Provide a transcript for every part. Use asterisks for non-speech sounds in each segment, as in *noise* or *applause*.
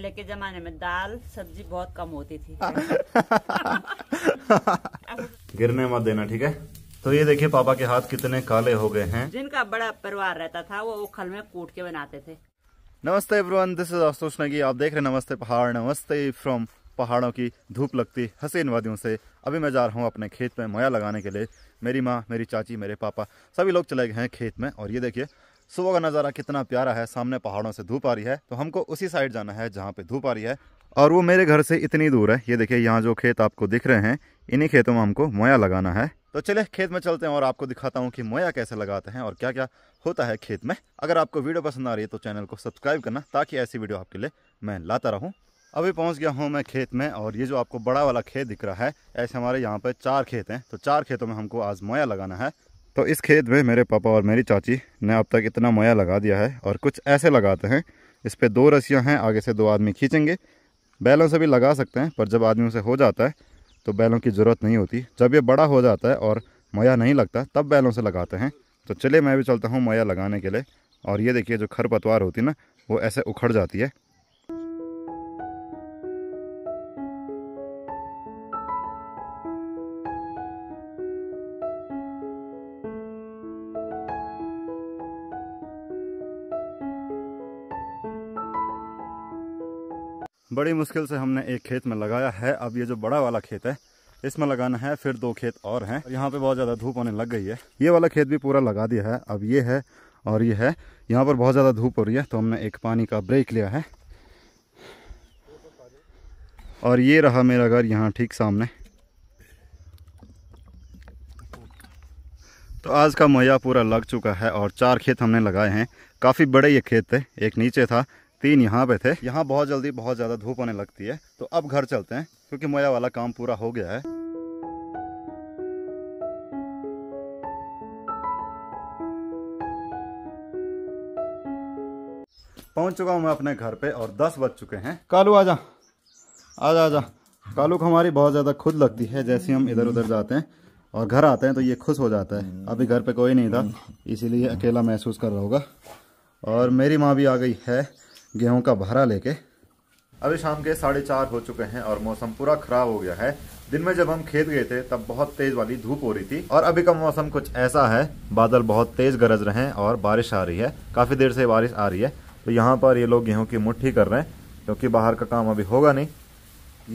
पहले के जमाने में दाल सब्जी बहुत कम होती थी *laughs* गिरने मत देना ठीक है तो ये देखिए पापा के हाथ कितने काले हो गए हैं जिनका बड़ा परिवार रहता था वो उखल में कूट के बनाते थे नमस्ते everyone this is Ashish Negi आप देख रहे नमस्ते पहाड़ नमस्ते फ्रॉम पहाड़ों की धूप लगती हसीन वादियों से अभी मैं जा रहा हूँ अपने खेत में मोया लगाने के लिए मेरी माँ मेरी चाची मेरे पापा सभी लोग चले गए हैं खेत में और ये देखिए सुबह का नज़ारा कितना प्यारा है सामने पहाड़ों से धूप आ रही है तो हमको उसी साइड जाना है जहाँ पे धूप आ रही है और वो मेरे घर से इतनी दूर है ये देखिए यहाँ जो खेत आपको दिख रहे हैं इन्हीं खेतों में हमको मोया लगाना है तो चले खेत में चलते हैं और आपको दिखाता हूँ कि मोया कैसे लगाते हैं और क्या क्या होता है खेत में अगर आपको वीडियो पसंद आ रही है तो चैनल को सब्सक्राइब करना ताकि ऐसी वीडियो आपके लिए मैं लाता रहूँ अभी पहुंच गया हूं मैं खेत में और ये जो आपको बड़ा वाला खेत दिख रहा है ऐसे हमारे यहाँ पे चार खेत हैं तो चार खेतों में हमको आज मोया लगाना है तो इस खेत में मेरे पापा और मेरी चाची ने अब तक इतना मोया लगा दिया है और कुछ ऐसे लगाते हैं इस पर दो रस्सियाँ हैं आगे से दो आदमी खींचेंगे बैलों से भी लगा सकते हैं पर जब आदमी से हो जाता है तो बैलों की ज़रूरत नहीं होती जब ये बड़ा हो जाता है और मोया नहीं लगता तब बैलों से लगाते हैं तो चलिए मैं भी चलता हूँ मोया लगाने के लिए और ये देखिए जो खरपतवार होती ना वो ऐसे उखड़ जाती है बड़ी मुश्किल से हमने एक खेत में लगाया है अब ये जो बड़ा वाला खेत है इसमें लगाना है फिर दो खेत और हैं यहाँ पे बहुत ज़्यादा धूप होने लग गई है ये वाला खेत भी पूरा लगा दिया है अब ये है और ये है यहाँ पर बहुत ज़्यादा धूप हो रही है तो हमने एक पानी का ब्रेक लिया है और ये रहा मेरा घर यहाँ ठीक सामने तो आज का मैया पूरा लग चुका है और चार खेत हमने लगाए हैं काफ़ी बड़े ये खेत थे एक नीचे था तीन यहाँ पे थे यहाँ बहुत जल्दी बहुत ज़्यादा धूप होने लगती है तो अब घर चलते हैं क्योंकि मोया वाला काम पूरा हो गया है पहुंच चुका हूं मैं अपने घर पे और दस बज चुके हैं कालू आजा आजा आजा कालू को हमारी बहुत ज़्यादा खुद लगती है जैसे हम इधर उधर जाते हैं और घर आते हैं तो ये खुश हो जाता है अभी घर पे कोई नहीं था इसीलिए अकेला महसूस कर रहा होगा और मेरी माँ भी आ गई है गेहूं का भरा लेके अभी शाम के साढ़े चार हो चुके हैं और मौसम पूरा खराब हो गया है दिन में जब हम खेत गए थे तब बहुत तेज वाली धूप हो रही थी और अभी का मौसम कुछ ऐसा है बादल बहुत तेज गरज रहे हैं और बारिश आ रही है काफी देर से बारिश आ रही है तो यहाँ पर ये लोग गेहूं की मुट्ठी कर रहे हैं क्योंकि बाहर का काम अभी होगा नहीं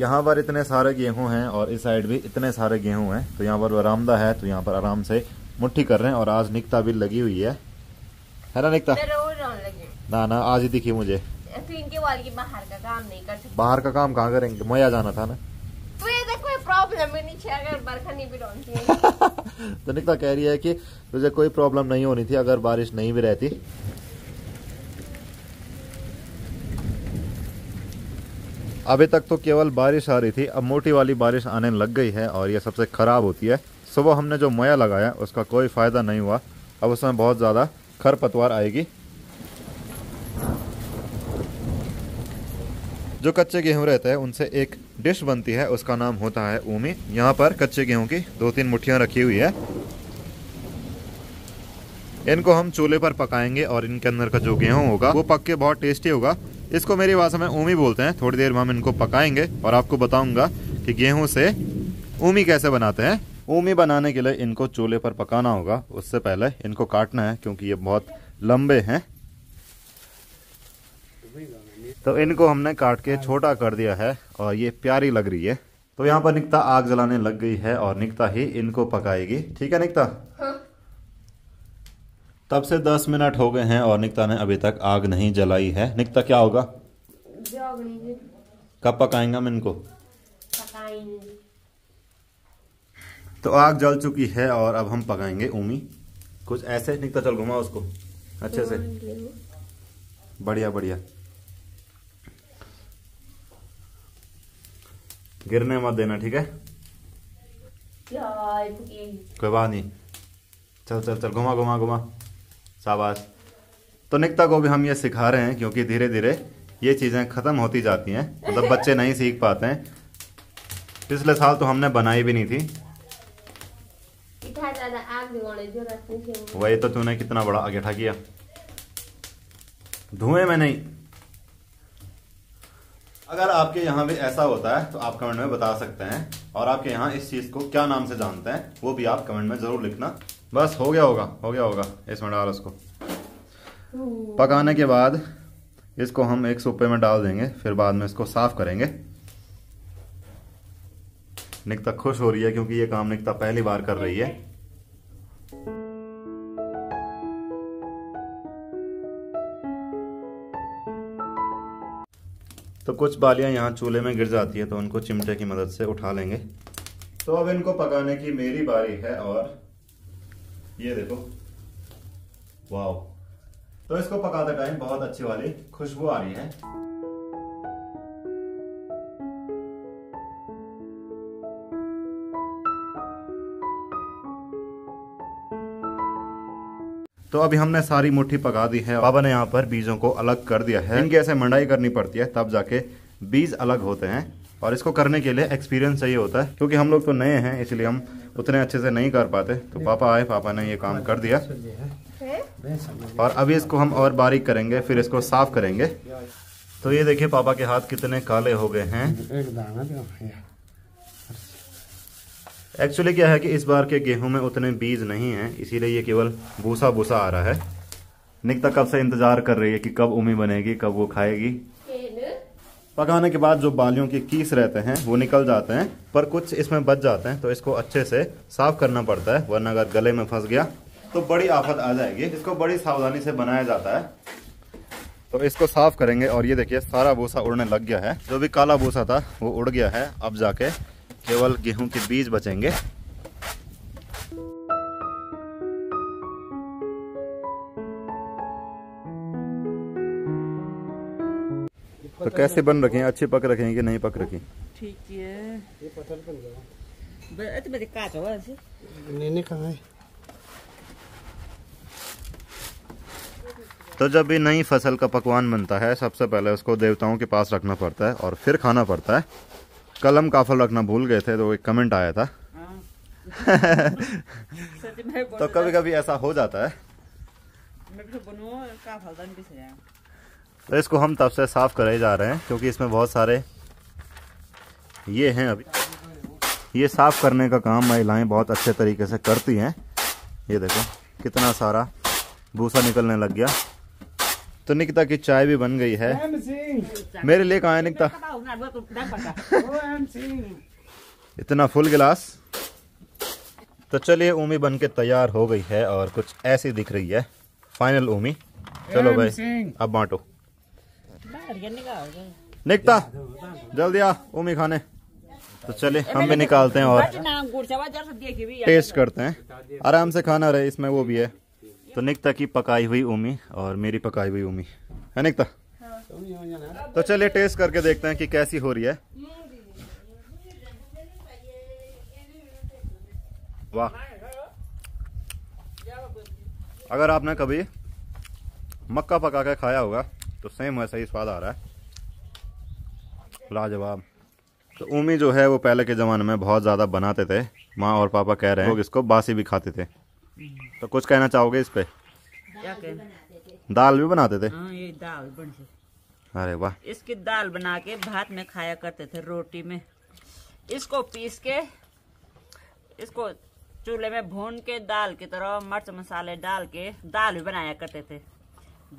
यहाँ पर इतने सारे गेहूं हैं और इस साइड भी इतने सारे गेहूं हैं तो यहाँ पर आरामदा है तो यहाँ पर आराम से मुट्ठी कर रहे हैं और आज निकता भी लगी हुई है है ना निकता ना ना आज ही दिखी मुझे तो इनके वाली बाहर का काम नहीं कर सकते बाहर का काम कहाँ करेंगे मैं जाना था ना तो ये देख कोई प्रॉब्लम ही नहीं अगर बरखा नहीं भी रहती *laughs* तो निकता कह रही है कि तुझे कोई प्रॉब्लम नहीं होनी थी अगर बारिश नहीं भी रहती अभी तक तो केवल बारिश आ रही थी अब मोटी वाली बारिश आने लग गई है और यह सबसे ख़राब होती है सुबह हमने जो मोया लगाया उसका कोई फ़ायदा नहीं हुआ अब उसमें बहुत ज़्यादा खरपतवार आएगी जो कच्चे गेहूं रहते हैं उनसे एक डिश बनती है उसका नाम होता है ऊमी यहाँ पर कच्चे गेहूं की दो तीन मुठ्ठियाँ रखी हुई है इनको हम चूल्हे पर पकाएंगे और इनके अंदर का जो गेहूँ होगा वो पक के बहुत टेस्टी होगा इसको मेरी भाषा में ऊमी बोलते हैं थोड़ी देर में हम इनको पकाएंगे और आपको बताऊंगा कि गेहूँ से ऊमी कैसे बनाते हैं ऊमी बनाने के लिए इनको चूल्हे पर पकाना होगा उससे पहले इनको काटना है क्योंकि ये बहुत लंबे हैं तो इनको हमने काट के छोटा कर दिया है और ये प्यारी लग रही है तो यहाँ पर निकता आग जलाने लग गई है और निकता ही इनको पकाएगी ठीक है निकता हाँ। तब से दस मिनट हो गए हैं और निकता ने अभी तक आग नहीं जलाई है निकता क्या होगा कब पकाएंगे हम इनको तो आग जल चुकी है और अब हम पकाएंगे उमी कुछ ऐसे निकता चल घुमा उसको अच्छे से हाँ, बढ़िया बढ़िया गिरने मत देना ठीक है कोई बात नहीं चल चल चल घुमा घुमा घुमा शाबाश तो निकता को भी हम ये सिखा रहे हैं क्योंकि धीरे धीरे ये चीज़ें ख़त्म होती जाती हैं मतलब बच्चे नहीं सीख पाते हैं पिछले साल तो हमने बनाई भी नहीं थी वही तो तूने कितना बड़ा अगेठा किया धुएं में नहीं अगर आपके यहाँ भी ऐसा होता है तो आप कमेंट में बता सकते हैं और आपके यहाँ इस चीज़ को क्या नाम से जानते हैं वो भी आप कमेंट में ज़रूर लिखना बस हो गया होगा हो गया होगा इसमें डाल उसको पकाने के बाद इसको हम एक सुपे में डाल देंगे फिर बाद में इसको साफ करेंगे निकता खुश हो रही है क्योंकि ये काम निकता पहली बार कर रही है तो कुछ बालियाँ यहाँ चूल्हे में गिर जाती है तो उनको चिमटे की मदद से उठा लेंगे तो अब इनको पकाने की मेरी बारी है और ये देखो वाओ तो इसको पकाते टाइम बहुत अच्छी वाली खुशबू आ रही है तो अभी हमने सारी मुट्ठी पका दी है बाबा ने यहाँ पर बीजों को अलग कर दिया है इनकी ऐसे मंडाई करनी पड़ती है तब जाके बीज अलग होते हैं और इसको करने के लिए एक्सपीरियंस चाहिए होता है क्योंकि हम लोग तो नए हैं इसलिए हम उतने अच्छे से नहीं कर पाते तो पापा आए पापा ने ये काम कर दिया और अभी इसको हम और बारीक करेंगे फिर इसको साफ करेंगे तो ये देखिए पापा के हाथ कितने काले हो गए हैं एक्चुअली क्या है कि इस बार के गेहूं में उतने बीज नहीं हैं इसीलिए ये केवल भूसा भूसा आ रहा है निकता कब से इंतजार कर रही है कि कब उमी बनेगी कब वो खाएगी पकाने के बाद जो बालियों के कीस रहते हैं वो निकल जाते हैं पर कुछ इसमें बच जाते हैं तो इसको अच्छे से साफ करना पड़ता है वरना अगर गले में फंस गया तो बड़ी आफत आ जाएगी इसको बड़ी सावधानी से बनाया जाता है तो इसको साफ करेंगे और ये देखिए सारा भूसा उड़ने लग गया है जो भी काला भूसा था वो उड़ गया है अब जाके केवल गेहूं के बीज बचेंगे तो कैसे बन रखे हैं अच्छे पक रखे हैं कि नहीं पक रखे ठीक है नहीं नहीं कहा है तो जब भी नई फसल का पकवान बनता है सबसे पहले उसको देवताओं के पास रखना पड़ता है और फिर खाना पड़ता है कलम काफल रखना भूल गए थे तो एक कमेंट आया था तो कभी कभी ऐसा हो जाता तो तो है तो इसको हम तब से साफ ही जा रहे हैं क्योंकि इसमें बहुत सारे ये हैं अभी ये साफ करने का काम महिलाएं बहुत अच्छे तरीके से करती हैं ये देखो कितना सारा भूसा निकलने लग गया तो निकिता की चाय भी बन गई है मेरे लिए कहा है निकिता *laughs* इतना फुल गिलास तो चलिए उमी बन के तैयार हो गई है और कुछ ऐसी दिख रही है फाइनल उमी चलो भाई अब बांटो निकता जल्दी आ उमी खाने तो चलिए हम भी निकालते हैं और टेस्ट करते हैं आराम से खाना रहे इसमें वो भी है तो निकता की पकाई हुई उमी और मेरी पकाई हुई उमी है निकता तो चलिए टेस्ट करके देखते हैं कि कैसी हो रही है वाह अगर आपने कभी मक्का पका के खाया होगा तो सेम वैसा ही स्वाद आ रहा है लाजवाब तो उमी जो है वो पहले के ज़माने में बहुत ज़्यादा बनाते थे माँ और पापा कह रहे हैं लोग इसको बासी भी खाते थे तो कुछ कहना चाहोगे इस पे क्या कहना दाल भी बनाते थे हाँ ये दाल अरे वाह इसकी दाल बना के भात में खाया करते थे रोटी में इसको पीस के इसको चूल्हे में भून के दाल की तरह मिर्च मसाले डाल के दाल भी बनाया करते थे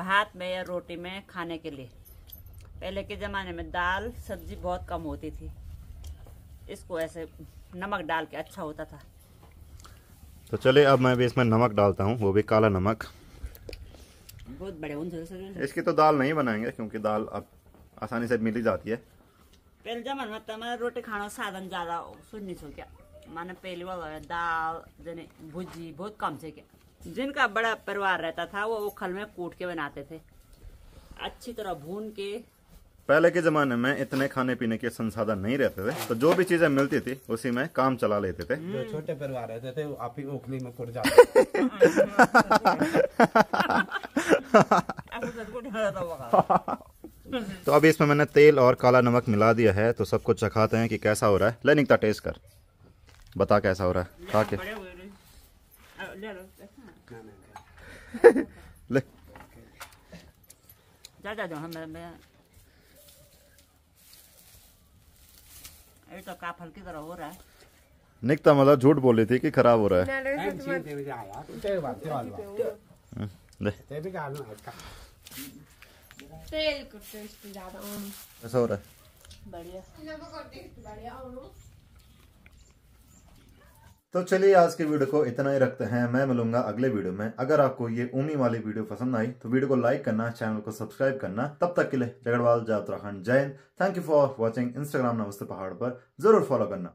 भात में या रोटी में खाने के लिए पहले के ज़माने में दाल सब्जी बहुत कम होती थी इसको ऐसे नमक डाल के अच्छा होता था तो चले अब मैं भी इसमें नमक डालता हूँ वो भी काला नमक बहुत बड़े से इसकी तो दाल नहीं बनाएंगे क्योंकि दाल अब आसानी से मिल ही जाती है पहले जमाने में रोटी खाना साधन ज़्यादा सुननी सो क्या मैंने पहली बार दाल जने भुजी बहुत कम से क्या जिनका बड़ा परिवार रहता था वो उखल में कूट के बनाते थे अच्छी तरह भून के पहले के ज़माने में इतने खाने पीने के संसाधन नहीं रहते थे तो जो भी चीज़ें मिलती थी उसी में काम चला लेते थे जो छोटे परिवार रहते थे आप ही ओखली में पुर जाते *laughs* तो अभी इसमें मैंने तेल और काला नमक मिला दिया है तो सबको चखाते हैं कि कैसा हो रहा है ले निकता टेस्ट कर बता कैसा हो रहा है खा के *laughs* ले निकता तो तरह हो रहा है मतलब झूठ बोली थी कि खराब हो रहा है हम्म, तेल बढ़िया तो चलिए आज की वीडियो को इतना ही रखते हैं मैं मिलूंगा अगले वीडियो में अगर आपको ये उमी वाली वीडियो पसंद आई तो वीडियो को लाइक करना चैनल को सब्सक्राइब करना तब तक के लिए जगड़वाल जा उत्तराखंड जय हिंद thank you for watching Instagram नमस्ते पहाड़ पर जरूर फॉलो करना